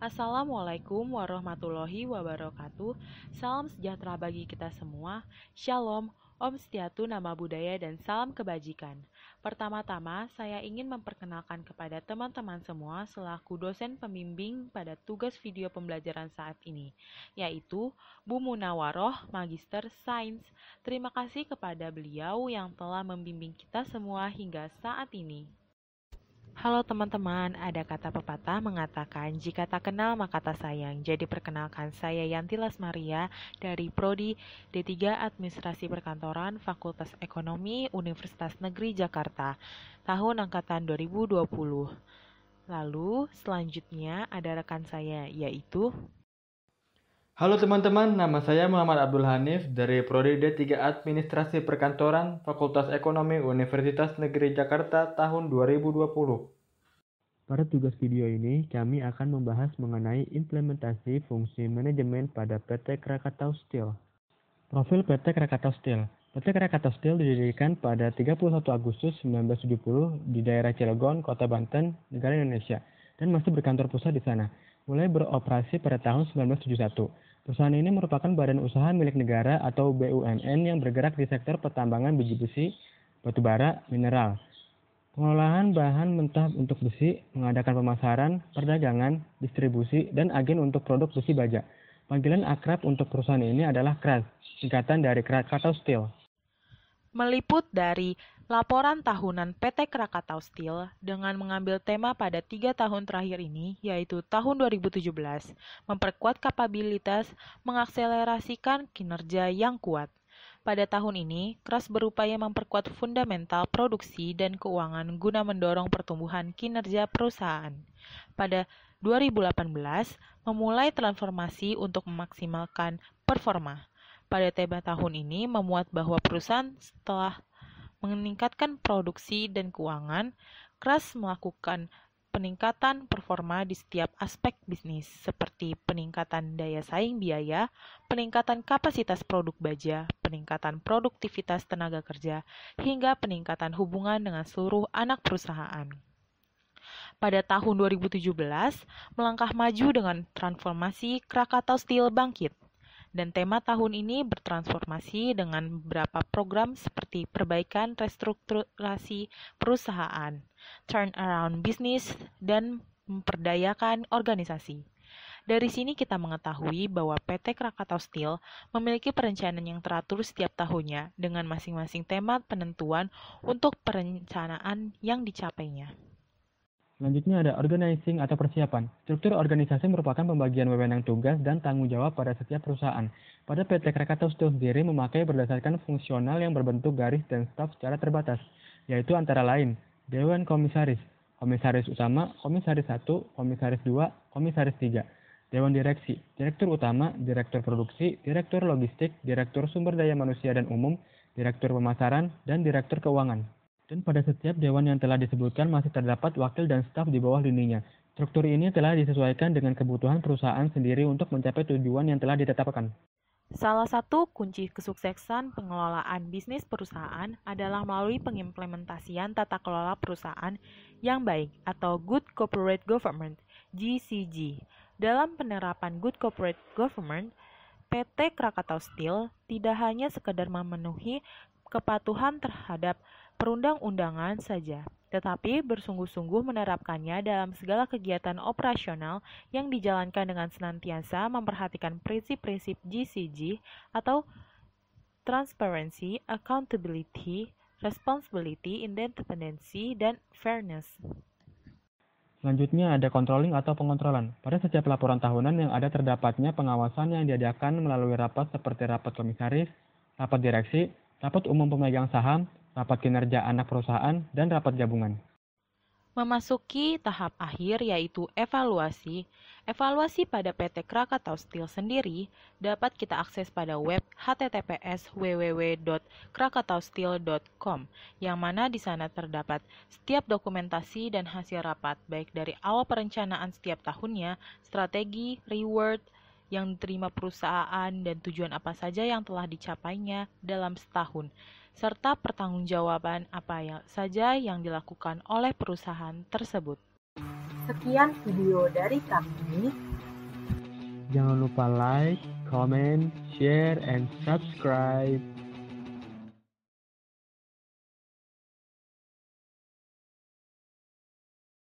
Assalamualaikum warahmatullahi wabarakatuh. Salam sejahtera bagi kita semua. Shalom, Om Setiatu Nama Budaya dan Salam Kebajikan. Pertama-tama, saya ingin memperkenalkan kepada teman-teman semua selaku dosen pembimbing pada tugas video pembelajaran saat ini, yaitu Bu Munawaroh, Magister Sains. Terima kasih kepada beliau yang telah membimbing kita semua hingga saat ini. Halo teman-teman, ada kata pepatah mengatakan jika tak kenal maka tak sayang. Jadi perkenalkan saya Yanti Lasmaria dari Prodi D3 Administrasi Perkantoran Fakultas Ekonomi Universitas Negeri Jakarta tahun angkatan 2020. Lalu selanjutnya ada rekan saya yaitu Halo teman-teman, nama saya Muhammad Abdul Hanif dari Prodi D3 Administrasi Perkantoran Fakultas Ekonomi Universitas Negeri Jakarta tahun 2020. Pada tugas video ini, kami akan membahas mengenai implementasi fungsi manajemen pada PT Krakatau Steel. Profil PT Krakatau Steel PT Krakatau Steel didirikan pada 31 Agustus 1970 di daerah Cilegon, Kota Banten, negara Indonesia, dan masih berkantor pusat di sana mulai beroperasi pada tahun 1971. Perusahaan ini merupakan badan usaha milik negara atau BUMN yang bergerak di sektor pertambangan biji besi, batu bara, mineral. Pengolahan bahan mentah untuk besi, mengadakan pemasaran, perdagangan, distribusi, dan agen untuk produk besi baja. Panggilan akrab untuk perusahaan ini adalah CRAS, singkatan dari atau Steel meliput dari Laporan Tahunan PT Krakatau Steel dengan mengambil tema pada tiga tahun terakhir ini, yaitu tahun 2017, memperkuat kapabilitas, mengakselerasikan kinerja yang kuat. Pada tahun ini, Kras berupaya memperkuat fundamental produksi dan keuangan guna mendorong pertumbuhan kinerja perusahaan. Pada 2018, memulai transformasi untuk memaksimalkan performa pada tema tahun ini memuat bahwa perusahaan setelah meningkatkan produksi dan keuangan, keras melakukan peningkatan performa di setiap aspek bisnis, seperti peningkatan daya saing biaya, peningkatan kapasitas produk baja, peningkatan produktivitas tenaga kerja, hingga peningkatan hubungan dengan seluruh anak perusahaan. Pada tahun 2017, melangkah maju dengan transformasi Krakatau Steel bangkit dan tema tahun ini bertransformasi dengan beberapa program seperti perbaikan restrukturasi perusahaan, turnaround bisnis, dan memperdayakan organisasi. Dari sini kita mengetahui bahwa PT Krakatau Steel memiliki perencanaan yang teratur setiap tahunnya dengan masing-masing tema penentuan untuk perencanaan yang dicapainya. Selanjutnya ada organizing atau persiapan. Struktur organisasi merupakan pembagian wewenang tugas dan tanggung jawab pada setiap perusahaan. Pada PT Krakatau Steel sendiri memakai berdasarkan fungsional yang berbentuk garis dan staf secara terbatas, yaitu antara lain Dewan Komisaris, Komisaris Utama, Komisaris 1, Komisaris 2, Komisaris 3, Dewan Direksi, Direktur Utama, Direktur Produksi, Direktur Logistik, Direktur Sumber Daya Manusia dan Umum, Direktur Pemasaran, dan Direktur Keuangan. Dan pada setiap dewan yang telah disebutkan masih terdapat wakil dan staf di bawah lininya. Struktur ini telah disesuaikan dengan kebutuhan perusahaan sendiri untuk mencapai tujuan yang telah ditetapkan. Salah satu kunci kesuksesan pengelolaan bisnis perusahaan adalah melalui pengimplementasian tata kelola perusahaan yang baik atau Good Corporate Government (GCG). Dalam penerapan Good Corporate Government, PT Krakatau Steel tidak hanya sekedar memenuhi kepatuhan terhadap perundang-undangan saja, tetapi bersungguh-sungguh menerapkannya dalam segala kegiatan operasional yang dijalankan dengan senantiasa memperhatikan prinsip-prinsip GCG atau transparency, accountability, responsibility, independensi, dan fairness. Selanjutnya ada controlling atau pengontrolan. Pada setiap laporan tahunan yang ada terdapatnya pengawasan yang diadakan melalui rapat seperti rapat komisaris, rapat direksi, rapat umum pemegang saham, rapat kinerja anak perusahaan, dan rapat gabungan. Memasuki tahap akhir yaitu evaluasi, evaluasi pada PT Krakatau Steel sendiri dapat kita akses pada web https www.krakatausteel.com yang mana di sana terdapat setiap dokumentasi dan hasil rapat baik dari awal perencanaan setiap tahunnya, strategi, reward, yang diterima perusahaan dan tujuan apa saja yang telah dicapainya dalam setahun serta pertanggungjawaban apa yang saja yang dilakukan oleh perusahaan tersebut. Sekian video dari kami. Jangan lupa like, comment, share, and subscribe.